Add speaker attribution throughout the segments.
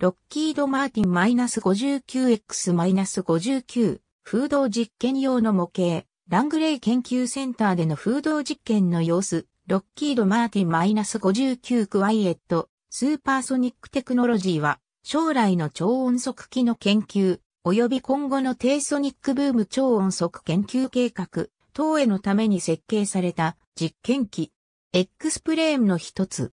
Speaker 1: ロッキード・マーティン -59X-59、
Speaker 2: 風洞実験用の模型、ラングレイ研究センターでの風洞実験の様子、ロッキード・マーティン -59 クワイエット、スーパーソニックテクノロジーは、将来の超音速機の研究、及び今後の低ソニックブーム超音速研究計画、等へのために設計された実験機。X プレーンの一つ。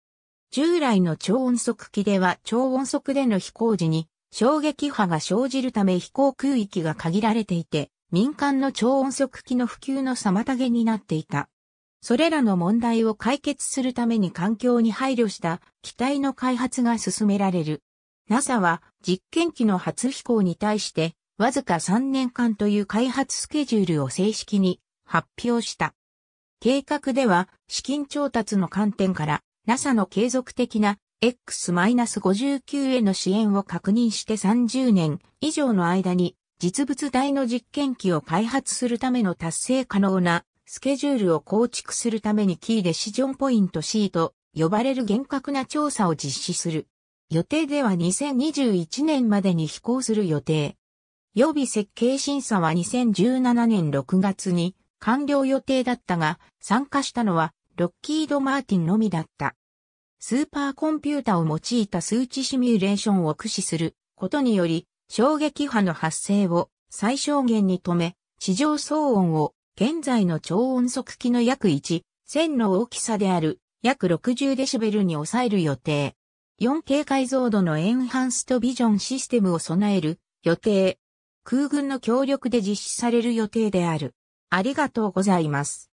Speaker 2: 従来の超音速機では超音速での飛行時に衝撃波が生じるため飛行空域が限られていて、民間の超音速機の普及の妨げになっていた。それらの問題を解決するために環境に配慮した機体の開発が進められる。NASA は実験機の初飛行に対してわずか3年間という開発スケジュールを正式に発表した。計画では資金調達の観点から NASA の継続的な X-59 への支援を確認して30年以上の間に実物大の実験機を開発するための達成可能なスケジュールを構築するためにキーデシジョンポイント C と呼ばれる厳格な調査を実施する。予定では2021年までに飛行する予定。予備設計審査は2017年6月に完了予定だったが、参加したのはロッキード・マーティンのみだった。スーパーコンピュータを用いた数値シミュレーションを駆使することにより、衝撃波の発生を最小限に止め、地上騒音を現在の超音速機の約1、1000の大きさである約60デシベルに抑える予定。4K 解像度のエンハンストビジョンシステムを備える予定。空軍の協力で実
Speaker 1: 施される予定である。ありがとうございます。